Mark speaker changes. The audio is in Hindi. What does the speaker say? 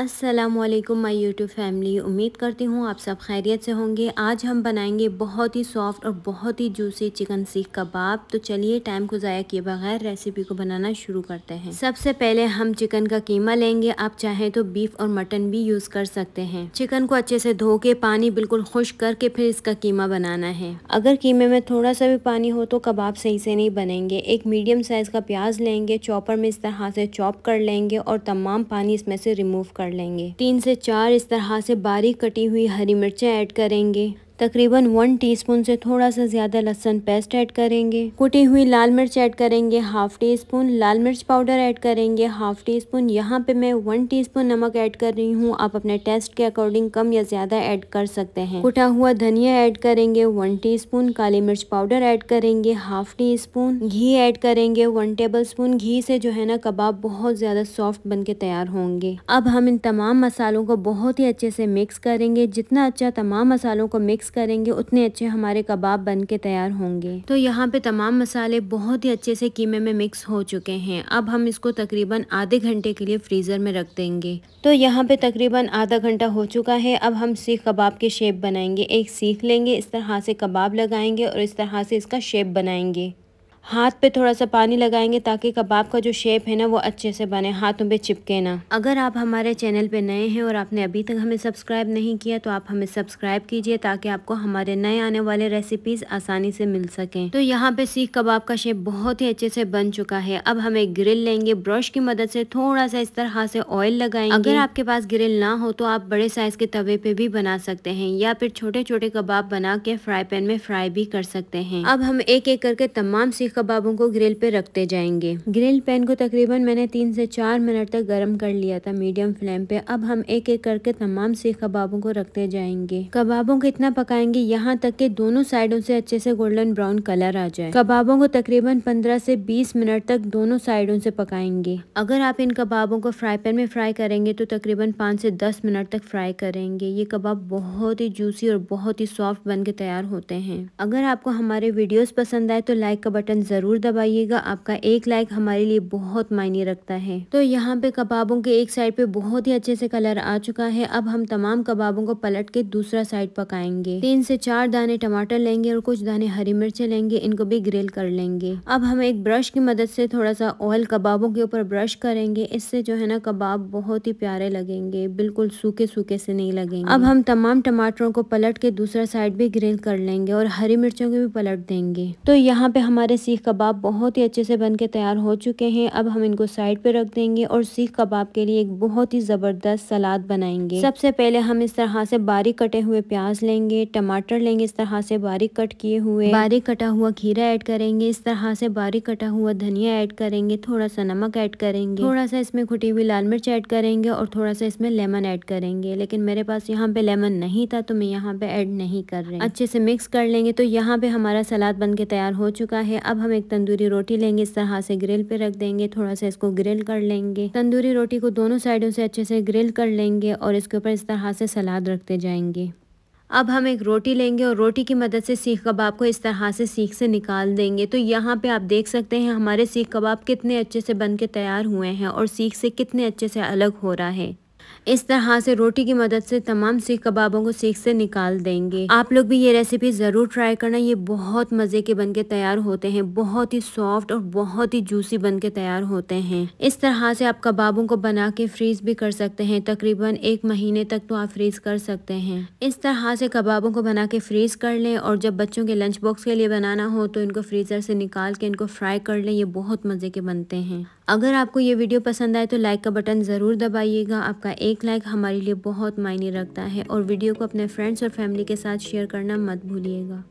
Speaker 1: अस्सलाम वालेकुम माय यूट्यूब फैमिली उम्मीद करती हूँ आप सब खैरियत से होंगे आज हम बनाएंगे बहुत ही सॉफ्ट और बहुत ही जूसी चिकन सीख कबाब तो चलिए टाइम को ज़ाया किए बगैर रेसिपी को बनाना शुरू करते हैं सबसे पहले हम चिकन का कीमा लेंगे आप चाहें तो बीफ और मटन भी यूज़ कर सकते हैं चिकन को अच्छे से धो के पानी बिल्कुल खुश करके फिर इसका कीमा बनाना है अगर कीमे में थोड़ा सा भी पानी हो तो कबाब सही से नहीं बनेंगे एक मीडियम साइज़ का प्याज लेंगे चॉपर में इस तरह से चॉप कर लेंगे और तमाम पानी इसमें से रिमूव कर कर लेंगे तीन से चार इस तरह से बारीक कटी हुई हरी मिर्चें ऐड करेंगे तकरीबन वन टीस्पून से थोड़ा सा ज़्यादा लहसन पेस्ट ऐड करेंगे कुटी हुई लाल मिर्च ऐड करेंगे हाफ टी स्पून लाल मिर्च पाउडर ऐड करेंगे हाफ टी स्पून यहाँ पे मैं वन स्पून नमक ऐड कर रही हूँ आप अपने टेस्ट के अकॉर्डिंग कम या ज़्यादा ऐड कर सकते हैं कुटा हुआ धनिया ऐड करेंगे वन टी काली मिर्च पाउडर ऐड करेंगे हाफ टी स्पून घी ऐड करेंगे वन टेबल स्पून घी से जो है ना कबाब बहुत ज़्यादा सॉफ्ट बन के तैयार होंगे अब हम इन तमाम मसालों को बहुत ही अच्छे से मिक्स करेंगे जितना अच्छा तमाम मसालों को मिक्स करेंगे उतने अच्छे हमारे कबाब बन के तैयार होंगे तो यहाँ पे तमाम मसाले बहुत ही अच्छे से कीमे में मिक्स हो चुके हैं अब हम इसको तकरीबन आधे घंटे के लिए फ्रीज़र में रख देंगे तो यहाँ पे तकरीबन आधा घंटा हो चुका है अब हम सीख कबाब के शेप बनाएंगे एक सीख लेंगे इस तरह से कबाब लगाएंगे और इस तरह से इसका शेप बनाएंगे हाथ पे थोड़ा सा पानी लगाएंगे ताकि कबाब का जो शेप है ना वो अच्छे से बने हाथों पे चिपके ना अगर आप हमारे चैनल पे नए हैं और आपने अभी तक हमें सब्सक्राइब नहीं किया तो आप हमें सब्सक्राइब कीजिए ताकि आपको हमारे नए आने वाले रेसिपीज़ आसानी से मिल सकें तो यहाँ पे सीख कबाब का शेप बहुत ही अच्छे से बन चुका है अब हम एक ग्रिल लेंगे ब्रश की मदद से थोड़ा सा इस तरह से ऑयल लगाएंगे अगर आपके पास ग्रिल ना हो तो आप बड़े साइज़ के तवे पे भी बना सकते हैं या फिर छोटे छोटे कबाब बना के फ्राई पैन में फ्राई भी कर सकते हैं अब हम एक एक करके तमाम सीख कबाबों को ग्रिल पे रखते जाएंगे ग्रिल पैन को तकरीबन मैंने तीन से चार मिनट तक गर्म कर लिया था मीडियम फ्लेम पे अब हम एक एक करके तमाम सीख कबाबों को रखते जाएंगे कबाबों को इतना पकाएंगे यहाँ तक के दोनों साइडों से अच्छे से गोल्डन ब्राउन कलर आ जाए कबाबों को तकरीबन पंद्रह से बीस मिनट तक दोनों साइडों से पकाएंगे अगर आप इन कबाबों को फ्राई पैन में फ्राई करेंगे तो तकरीबन पाँच से दस मिनट तक फ्राई करेंगे ये कबाब बहुत ही जूसी और बहुत ही सॉफ्ट बन के तैयार होते हैं अगर आपको हमारे वीडियोस पसंद आए तो लाइक का बटन ज़रूर दबाइएगा आपका एक लाइक हमारे लिए बहुत मायने रखता है तो यहाँ पे कबाबों के एक साइड पे बहुत ही अच्छे से कलर आ चुका है अब हम तमाम कबाबों को पलट के दूसरा साइड पकाएंगे तीन से चार दाने टमाटर लेंगे और कुछ दाने हरी मिर्चें लेंगे इनको भी ग्रिल कर लेंगे अब हम एक ब्रश की मदद से थोड़ा सा ऑयल कबाबों के ऊपर ब्रश करेंगे इससे जो है ना कबाब बहुत ही प्यारे लगेंगे बिल्कुल सूखे सूखे से नहीं लगेंगे अब हम तमाम टमाटरों को पलट के दूसरा साइड भी ग्रिल कर लेंगे और हरी मिर्चों को भी पलट देंगे तो यहाँ पे हमारे सी सीख कबाब बहुत ही अच्छे से बन के तैयार हो चुके हैं अब हम इनको साइड पे रख देंगे और सीख कबाब के लिए एक बहुत ही ज़बरदस्त सलाद बनाएंगे सबसे पहले हम इस तरह से बारीक कटे हुए प्याज लेंगे टमाटर लेंगे इस तरह से बारीक कट किए हुए बारीक कटा हुआ खीरा ऐड करेंगे इस तरह से बारीक कटा हुआ धनिया ऐड करेंगे थोड़ा सा नमक ऐड करेंगे थोड़ा सा इसमें खुटी हुई लाल मिर्च ऐड करेंगे और थोड़ा सा इसमें लेमन ऐड करेंगे लेकिन मेरे पास यहाँ पे लेमन नहीं था तो मैं यहाँ पे ऐड नहीं कर रही अच्छे से मिक्स कर लेंगे तो यहाँ पे हमारा सलाद बन के तैयार हो चुका है अब हम एक तंदूरी रोटी लेंगे इस तरह से ग्रिल पे रख देंगे थोड़ा सा इसको ग्रिल कर लेंगे तंदूरी रोटी को दोनों साइडों से अच्छे से ग्रिल कर लेंगे और इसके ऊपर इस तरह से सलाद रखते जाएंगे अब हम एक रोटी लेंगे और रोटी की मदद से सीख कबाब को इस तरह से सीख से निकाल देंगे तो यहाँ पे आप देख सकते हैं हमारे सीख कबाब कितने अच्छे से बन के तैयार हुए हैं और सीख से कितने अच्छे से अलग हो रहा है इस तरह से रोटी की मदद से तमाम सीख कबाबों को सीख से निकाल देंगे आप लोग भी ये रेसिपी ज़रूर ट्राई करना ये बहुत मज़े के बन के तैयार होते हैं बहुत ही सॉफ्ट और बहुत ही जूसी बन के तैयार होते हैं इस तरह से आप कबाबों को बना के फ्रीज भी कर सकते हैं तकरीबन एक महीने तक तो आप फ्रीज कर सकते हैं इस तरह से कबाबों को बना के फ्रीज कर लें और जब बच्चों के लंच बॉक्स के लिए बनाना हो तो इनको फ्रीज़र से निकाल के इनको फ्राई कर लें ये बहुत मज़े के बनते हैं अगर आपको ये वीडियो पसंद आए तो लाइक का बटन ज़रूर दबाइएगा आपका एक एक लाइक हमारे लिए बहुत मायने रखता है और वीडियो को अपने फ्रेंड्स और फैमिली के साथ शेयर करना मत भूलिएगा